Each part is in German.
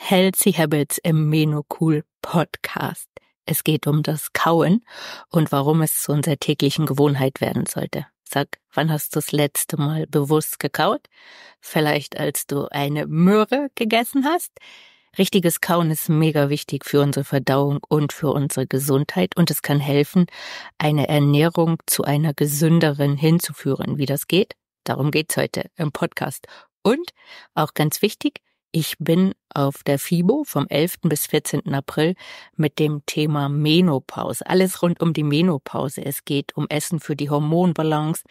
Healthy Habits im Menokool Podcast. Es geht um das Kauen und warum es zu unserer täglichen Gewohnheit werden sollte. Sag, wann hast du das letzte Mal bewusst gekaut? Vielleicht als du eine Möhre gegessen hast? Richtiges Kauen ist mega wichtig für unsere Verdauung und für unsere Gesundheit und es kann helfen, eine Ernährung zu einer gesünderen hinzuführen. Wie das geht? Darum geht's heute im Podcast. Und auch ganz wichtig, ich bin auf der FIBO vom 11. bis 14. April mit dem Thema Menopause. Alles rund um die Menopause. Es geht um Essen für die Hormonbalance,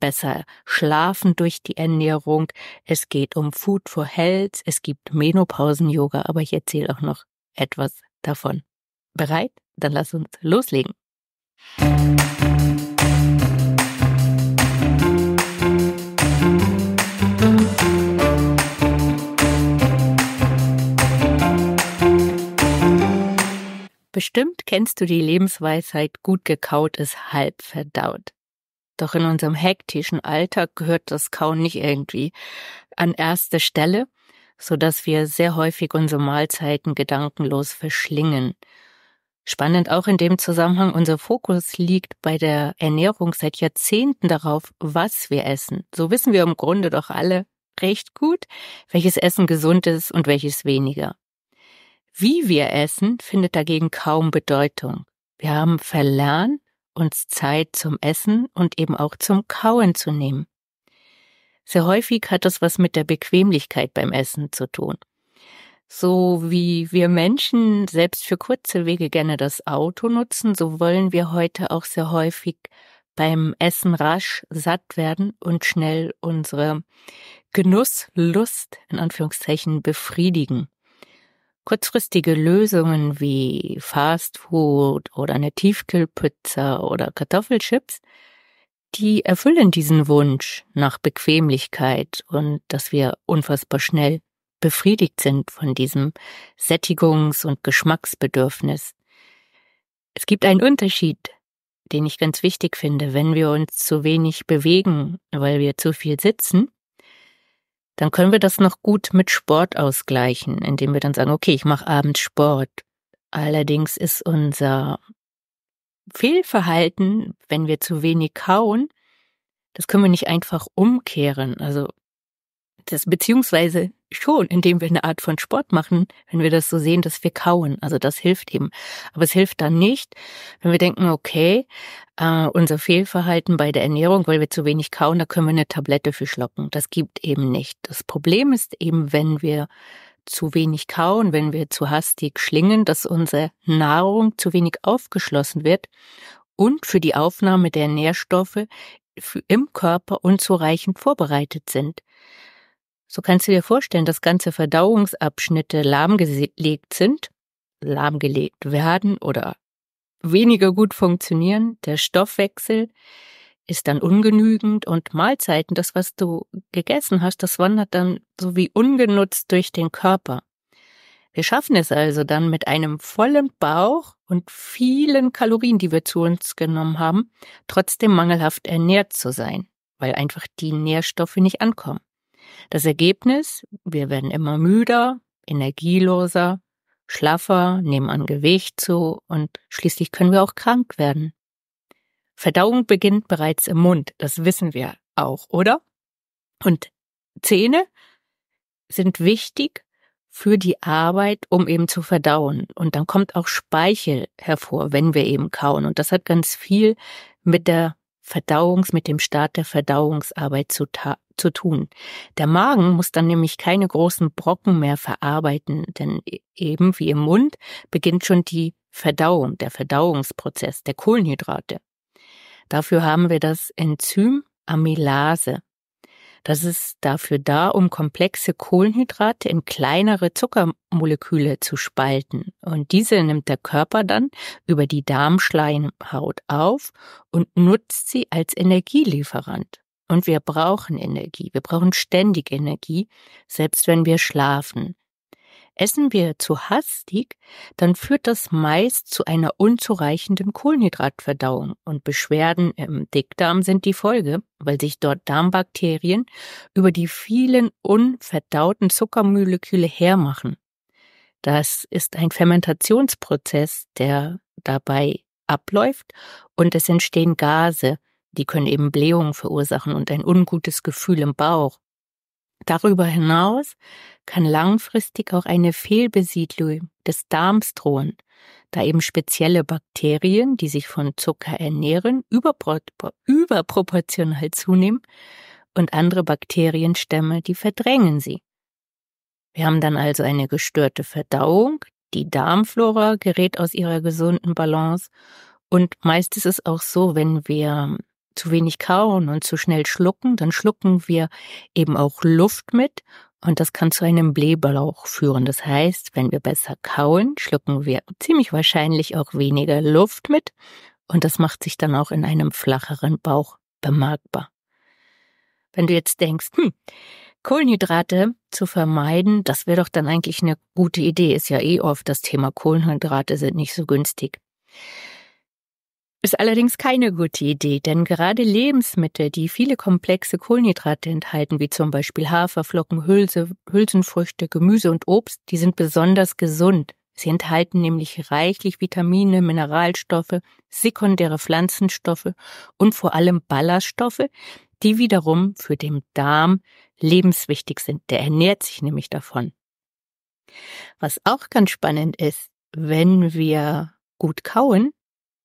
besser schlafen durch die Ernährung. Es geht um Food for Health. Es gibt Menopausen-Yoga, aber ich erzähle auch noch etwas davon. Bereit? Dann lass uns loslegen. Musik Bestimmt kennst du die Lebensweisheit, gut gekaut ist halb verdaut. Doch in unserem hektischen Alltag gehört das Kauen nicht irgendwie an erste Stelle, so dass wir sehr häufig unsere Mahlzeiten gedankenlos verschlingen. Spannend auch in dem Zusammenhang, unser Fokus liegt bei der Ernährung seit Jahrzehnten darauf, was wir essen. So wissen wir im Grunde doch alle recht gut, welches Essen gesund ist und welches weniger. Wie wir essen, findet dagegen kaum Bedeutung. Wir haben verlernt, uns Zeit zum Essen und eben auch zum Kauen zu nehmen. Sehr häufig hat das was mit der Bequemlichkeit beim Essen zu tun. So wie wir Menschen selbst für kurze Wege gerne das Auto nutzen, so wollen wir heute auch sehr häufig beim Essen rasch satt werden und schnell unsere Genusslust in Anführungszeichen befriedigen kurzfristige Lösungen wie Fastfood oder eine Tiefkühlpizza oder Kartoffelchips, die erfüllen diesen Wunsch nach Bequemlichkeit und dass wir unfassbar schnell befriedigt sind von diesem Sättigungs- und Geschmacksbedürfnis. Es gibt einen Unterschied, den ich ganz wichtig finde, wenn wir uns zu wenig bewegen, weil wir zu viel sitzen, dann können wir das noch gut mit Sport ausgleichen, indem wir dann sagen, okay, ich mache abends Sport. Allerdings ist unser Fehlverhalten, wenn wir zu wenig kauen, das können wir nicht einfach umkehren. Also das beziehungsweise schon, indem wir eine Art von Sport machen, wenn wir das so sehen, dass wir kauen. Also das hilft eben. Aber es hilft dann nicht, wenn wir denken, okay, äh, unser Fehlverhalten bei der Ernährung, weil wir zu wenig kauen, da können wir eine Tablette für schlucken. Das gibt eben nicht. Das Problem ist eben, wenn wir zu wenig kauen, wenn wir zu hastig schlingen, dass unsere Nahrung zu wenig aufgeschlossen wird und für die Aufnahme der Nährstoffe im Körper unzureichend vorbereitet sind. So kannst du dir vorstellen, dass ganze Verdauungsabschnitte lahmgelegt sind, lahmgelegt werden oder weniger gut funktionieren. Der Stoffwechsel ist dann ungenügend und Mahlzeiten, das, was du gegessen hast, das wandert dann so wie ungenutzt durch den Körper. Wir schaffen es also dann mit einem vollen Bauch und vielen Kalorien, die wir zu uns genommen haben, trotzdem mangelhaft ernährt zu sein, weil einfach die Nährstoffe nicht ankommen. Das Ergebnis, wir werden immer müder, energieloser, schlaffer, nehmen an Gewicht zu und schließlich können wir auch krank werden. Verdauung beginnt bereits im Mund, das wissen wir auch, oder? Und Zähne sind wichtig für die Arbeit, um eben zu verdauen. Und dann kommt auch Speichel hervor, wenn wir eben kauen. Und das hat ganz viel mit der Verdauungs, mit dem Start der Verdauungsarbeit zu, zu tun. Der Magen muss dann nämlich keine großen Brocken mehr verarbeiten, denn e-, eben wie im Mund beginnt schon die Verdauung, der Verdauungsprozess der Kohlenhydrate. Dafür haben wir das Enzym Amylase. Das ist dafür da, um komplexe Kohlenhydrate in kleinere Zuckermoleküle zu spalten. Und diese nimmt der Körper dann über die Darmschleimhaut auf und nutzt sie als Energielieferant. Und wir brauchen Energie. Wir brauchen ständig Energie, selbst wenn wir schlafen. Essen wir zu hastig, dann führt das meist zu einer unzureichenden Kohlenhydratverdauung und Beschwerden im Dickdarm sind die Folge, weil sich dort Darmbakterien über die vielen unverdauten Zuckermoleküle hermachen. Das ist ein Fermentationsprozess, der dabei abläuft und es entstehen Gase, die können eben Blähungen verursachen und ein ungutes Gefühl im Bauch. Darüber hinaus kann langfristig auch eine Fehlbesiedlung des Darms drohen, da eben spezielle Bakterien, die sich von Zucker ernähren, überproportional zunehmen und andere Bakterienstämme, die verdrängen sie. Wir haben dann also eine gestörte Verdauung, die Darmflora gerät aus ihrer gesunden Balance und meist ist es auch so, wenn wir zu wenig kauen und zu schnell schlucken, dann schlucken wir eben auch Luft mit und das kann zu einem Blähbauch führen. Das heißt, wenn wir besser kauen, schlucken wir ziemlich wahrscheinlich auch weniger Luft mit und das macht sich dann auch in einem flacheren Bauch bemerkbar. Wenn du jetzt denkst, hm, Kohlenhydrate zu vermeiden, das wäre doch dann eigentlich eine gute Idee. Ist ja eh oft das Thema Kohlenhydrate sind nicht so günstig. Ist allerdings keine gute Idee, denn gerade Lebensmittel, die viele komplexe Kohlenhydrate enthalten, wie zum Beispiel Haferflocken, Hülse, Hülsenfrüchte, Gemüse und Obst, die sind besonders gesund. Sie enthalten nämlich reichlich Vitamine, Mineralstoffe, sekundäre Pflanzenstoffe und vor allem Ballaststoffe, die wiederum für den Darm lebenswichtig sind. Der ernährt sich nämlich davon. Was auch ganz spannend ist, wenn wir gut kauen,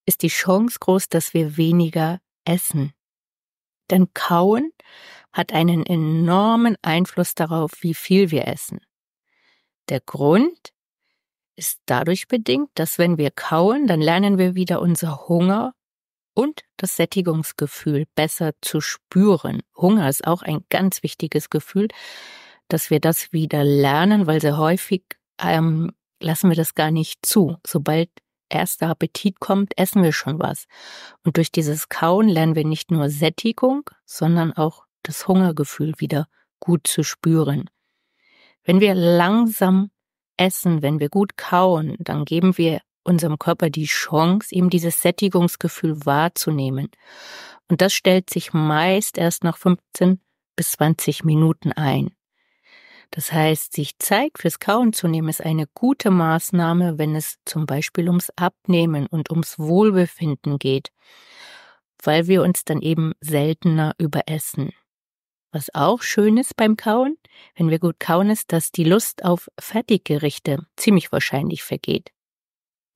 ist die Chance groß, dass wir weniger essen. Denn Kauen hat einen enormen Einfluss darauf, wie viel wir essen. Der Grund ist dadurch bedingt, dass wenn wir kauen, dann lernen wir wieder unser Hunger und das Sättigungsgefühl besser zu spüren. Hunger ist auch ein ganz wichtiges Gefühl, dass wir das wieder lernen, weil sehr häufig ähm, lassen wir das gar nicht zu. Sobald erster Appetit kommt, essen wir schon was. Und durch dieses Kauen lernen wir nicht nur Sättigung, sondern auch das Hungergefühl wieder gut zu spüren. Wenn wir langsam essen, wenn wir gut kauen, dann geben wir unserem Körper die Chance, eben dieses Sättigungsgefühl wahrzunehmen. Und das stellt sich meist erst nach 15 bis 20 Minuten ein. Das heißt, sich Zeit fürs Kauen zu nehmen, ist eine gute Maßnahme, wenn es zum Beispiel ums Abnehmen und ums Wohlbefinden geht, weil wir uns dann eben seltener überessen. Was auch schön ist beim Kauen, wenn wir gut kauen, ist, dass die Lust auf Fertiggerichte ziemlich wahrscheinlich vergeht.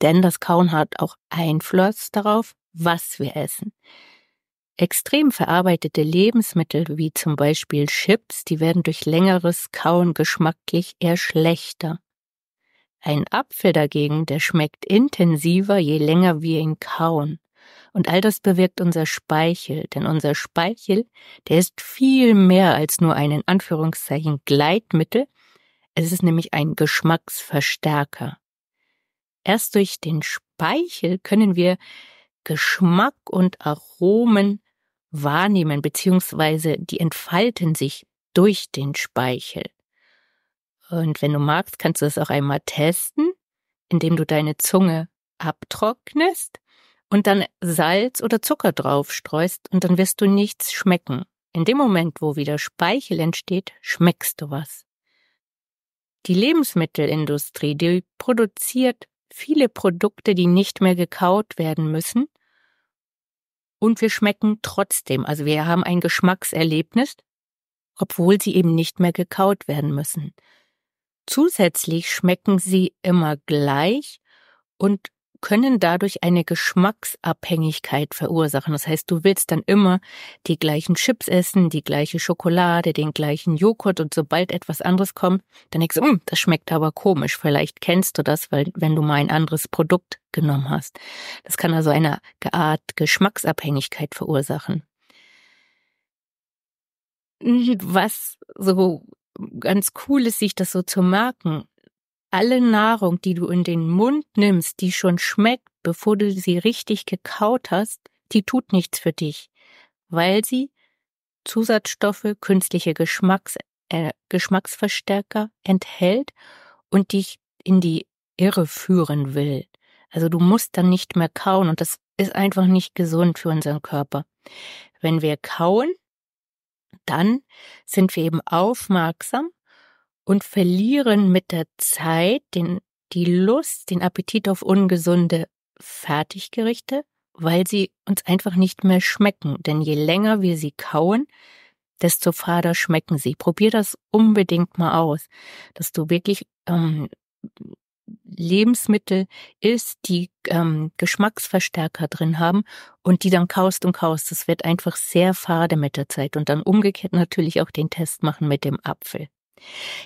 Denn das Kauen hat auch Einfluss darauf, was wir essen. Extrem verarbeitete Lebensmittel wie zum Beispiel Chips, die werden durch längeres Kauen geschmacklich eher schlechter. Ein Apfel dagegen, der schmeckt intensiver, je länger wir ihn kauen. Und all das bewirkt unser Speichel, denn unser Speichel, der ist viel mehr als nur ein in Anführungszeichen Gleitmittel, es ist nämlich ein Geschmacksverstärker. Erst durch den Speichel können wir Geschmack und Aromen wahrnehmen, beziehungsweise die entfalten sich durch den Speichel. Und wenn du magst, kannst du es auch einmal testen, indem du deine Zunge abtrocknest und dann Salz oder Zucker draufstreust und dann wirst du nichts schmecken. In dem Moment, wo wieder Speichel entsteht, schmeckst du was. Die Lebensmittelindustrie, die produziert viele Produkte, die nicht mehr gekaut werden müssen und wir schmecken trotzdem. Also wir haben ein Geschmackserlebnis, obwohl sie eben nicht mehr gekaut werden müssen. Zusätzlich schmecken sie immer gleich und können dadurch eine Geschmacksabhängigkeit verursachen. Das heißt, du willst dann immer die gleichen Chips essen, die gleiche Schokolade, den gleichen Joghurt und sobald etwas anderes kommt, dann denkst du, hm, das schmeckt aber komisch. Vielleicht kennst du das, weil wenn du mal ein anderes Produkt genommen hast. Das kann also eine Art Geschmacksabhängigkeit verursachen. Was so ganz cool ist, sich das so zu merken alle Nahrung, die du in den Mund nimmst, die schon schmeckt, bevor du sie richtig gekaut hast, die tut nichts für dich, weil sie Zusatzstoffe, künstliche Geschmacks, äh, Geschmacksverstärker enthält und dich in die Irre führen will. Also du musst dann nicht mehr kauen und das ist einfach nicht gesund für unseren Körper. Wenn wir kauen, dann sind wir eben aufmerksam und verlieren mit der Zeit den, die Lust, den Appetit auf ungesunde Fertiggerichte, weil sie uns einfach nicht mehr schmecken. Denn je länger wir sie kauen, desto fader schmecken sie. Probier das unbedingt mal aus, dass du wirklich ähm, Lebensmittel isst, die ähm, Geschmacksverstärker drin haben und die dann kaust und kaust. Das wird einfach sehr fade mit der Zeit. Und dann umgekehrt natürlich auch den Test machen mit dem Apfel.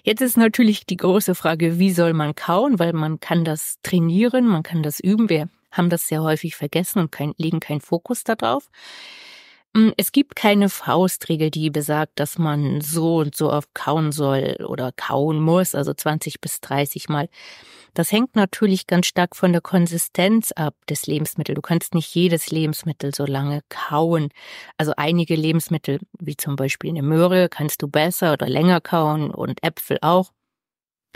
Jetzt ist natürlich die große Frage, wie soll man kauen, weil man kann das trainieren, man kann das üben. Wir haben das sehr häufig vergessen und kein, legen keinen Fokus darauf. Hm, es gibt keine Faustregel, die besagt, dass man so und so oft kauen soll oder kauen muss, also 20 bis 30 Mal. Das hängt natürlich ganz stark von der Konsistenz ab des Lebensmittels. Du kannst nicht jedes Lebensmittel so lange kauen. Also einige Lebensmittel, wie zum Beispiel eine Möhre, kannst du besser oder länger kauen und Äpfel auch.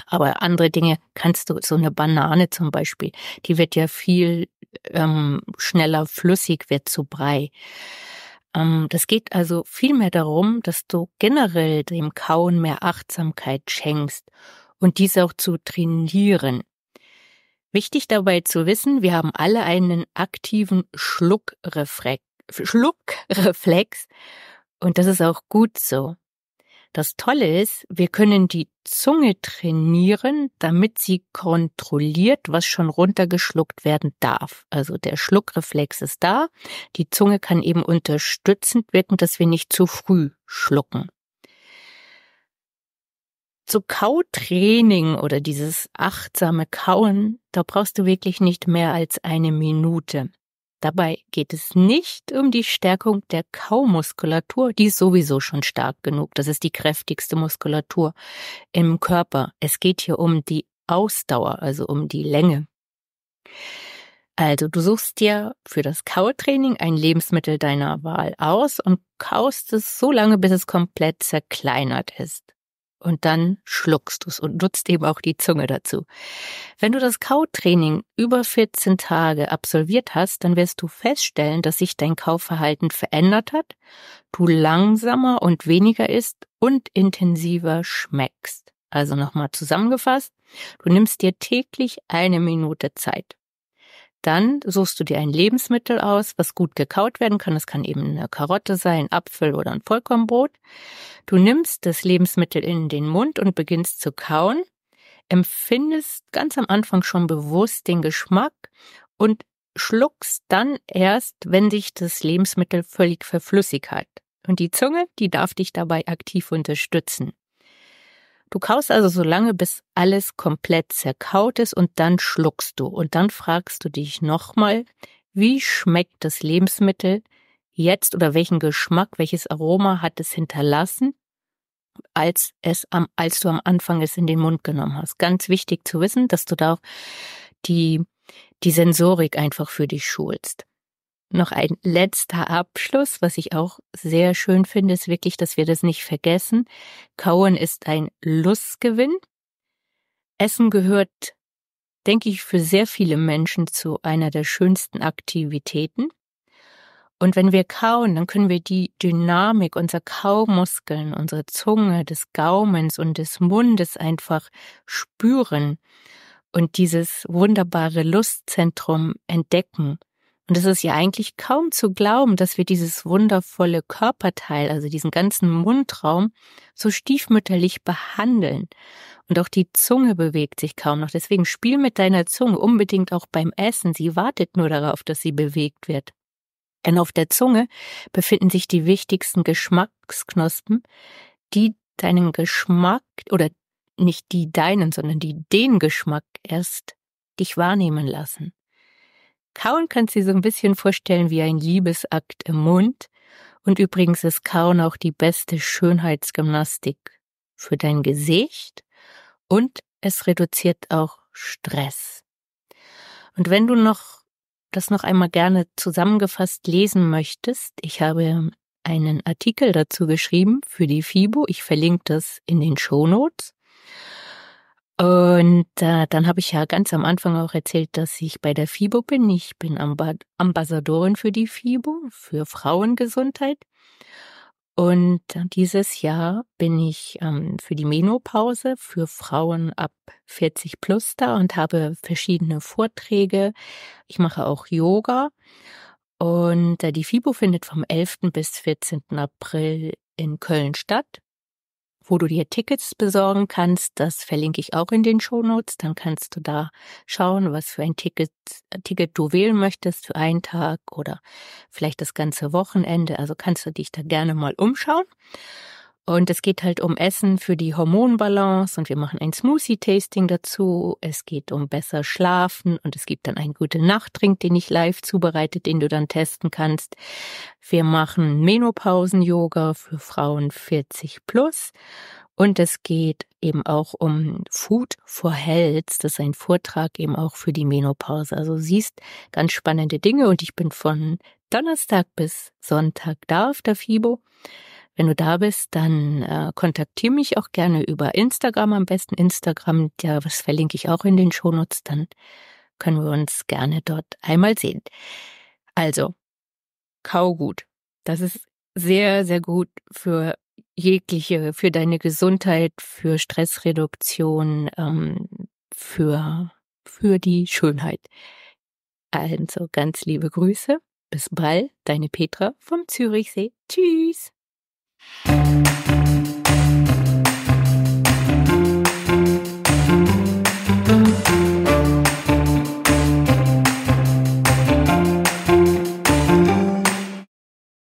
Aber andere Dinge kannst du, so eine Banane zum Beispiel, die wird ja viel ähm, schneller flüssig, wird zu Brei. Ähm, das geht also viel mehr darum, dass du generell dem Kauen mehr Achtsamkeit schenkst und dies auch zu trainieren. Wichtig dabei zu wissen, wir haben alle einen aktiven Schluckreflex. Schluckreflex. Und das ist auch gut so. Das Tolle ist, wir können die Zunge trainieren, damit sie kontrolliert, was schon runtergeschluckt werden darf. Also der Schluckreflex ist da. Die Zunge kann eben unterstützend wirken, dass wir nicht zu früh schlucken so Kautraining oder dieses achtsame Kauen, da brauchst du wirklich nicht mehr als eine Minute. Dabei geht es nicht um die Stärkung der Kaumuskulatur, die ist sowieso schon stark genug. Das ist die kräftigste Muskulatur im Körper. Es geht hier um die Ausdauer, also um die Länge. Also du suchst dir für das Kautraining ein Lebensmittel deiner Wahl aus und kaust es so lange, bis es komplett zerkleinert ist und dann schluckst du es und nutzt eben auch die Zunge dazu. Wenn du das Kautraining über 14 Tage absolviert hast, dann wirst du feststellen, dass sich dein Kauverhalten verändert hat, du langsamer und weniger isst und intensiver schmeckst. Also nochmal zusammengefasst, du nimmst dir täglich eine Minute Zeit. Dann suchst du dir ein Lebensmittel aus, was gut gekaut werden kann. Das kann eben eine Karotte sein, Apfel oder ein Vollkornbrot. Du nimmst das Lebensmittel in den Mund und beginnst zu kauen, empfindest ganz am Anfang schon bewusst den Geschmack und schluckst dann erst, wenn sich das Lebensmittel völlig verflüssig hat. Und die Zunge, die darf dich dabei aktiv unterstützen. Du kaust also so lange, bis alles komplett zerkaut ist und dann schluckst du und dann fragst du dich nochmal, wie schmeckt das Lebensmittel jetzt oder welchen Geschmack, welches Aroma hat es hinterlassen, als es am, als du am Anfang es in den Mund genommen hast. Ganz wichtig zu wissen, dass du da auch die, die Sensorik einfach für dich schulst. Noch ein letzter Abschluss, was ich auch sehr schön finde, ist wirklich, dass wir das nicht vergessen. Kauen ist ein Lustgewinn. Essen gehört, denke ich, für sehr viele Menschen zu einer der schönsten Aktivitäten. Und wenn wir kauen, dann können wir die Dynamik unserer Kaumuskeln, unserer Zunge, des Gaumens und des Mundes einfach spüren und dieses wunderbare Lustzentrum entdecken. Und es ist ja eigentlich kaum zu glauben, dass wir dieses wundervolle Körperteil, also diesen ganzen Mundraum, so stiefmütterlich behandeln. Und auch die Zunge bewegt sich kaum noch. Deswegen spiel mit deiner Zunge unbedingt auch beim Essen. Sie wartet nur darauf, dass sie bewegt wird. Denn auf der Zunge befinden sich die wichtigsten Geschmacksknospen, die deinen Geschmack oder nicht die deinen, sondern die den Geschmack erst dich wahrnehmen lassen. Kauen kannst du dir so ein bisschen vorstellen wie ein Liebesakt im Mund. Und übrigens ist Kauen auch die beste Schönheitsgymnastik für dein Gesicht und es reduziert auch Stress. Und wenn du noch das noch einmal gerne zusammengefasst lesen möchtest, ich habe einen Artikel dazu geschrieben für die FIBO. Ich verlinke das in den Shownotes. Und äh, dann habe ich ja ganz am Anfang auch erzählt, dass ich bei der FIBO bin. Ich bin Amba Ambassadorin für die FIBO, für Frauengesundheit. Und dieses Jahr bin ich ähm, für die Menopause für Frauen ab 40 plus da und habe verschiedene Vorträge. Ich mache auch Yoga. Und äh, die FIBO findet vom 11. bis 14. April in Köln statt wo du dir Tickets besorgen kannst. Das verlinke ich auch in den Shownotes. Dann kannst du da schauen, was für ein Ticket, äh, Ticket du wählen möchtest für einen Tag oder vielleicht das ganze Wochenende. Also kannst du dich da gerne mal umschauen. Und es geht halt um Essen für die Hormonbalance und wir machen ein Smoothie-Tasting dazu. Es geht um besser schlafen und es gibt dann einen gute Nachttrink, den ich live zubereite, den du dann testen kannst. Wir machen Menopausen-Yoga für Frauen 40 plus. Und es geht eben auch um Food for Health. Das ist ein Vortrag eben auch für die Menopause. Also siehst ganz spannende Dinge und ich bin von Donnerstag bis Sonntag da auf der FIBO. Wenn du da bist, dann äh, kontaktiere mich auch gerne über Instagram, am besten Instagram, ja, das verlinke ich auch in den Shownotes, dann können wir uns gerne dort einmal sehen. Also, Kaugut. Das ist sehr, sehr gut für jegliche, für deine Gesundheit, für Stressreduktion, ähm, für, für die Schönheit. Also ganz liebe Grüße. Bis bald, deine Petra vom Zürichsee. Tschüss. Música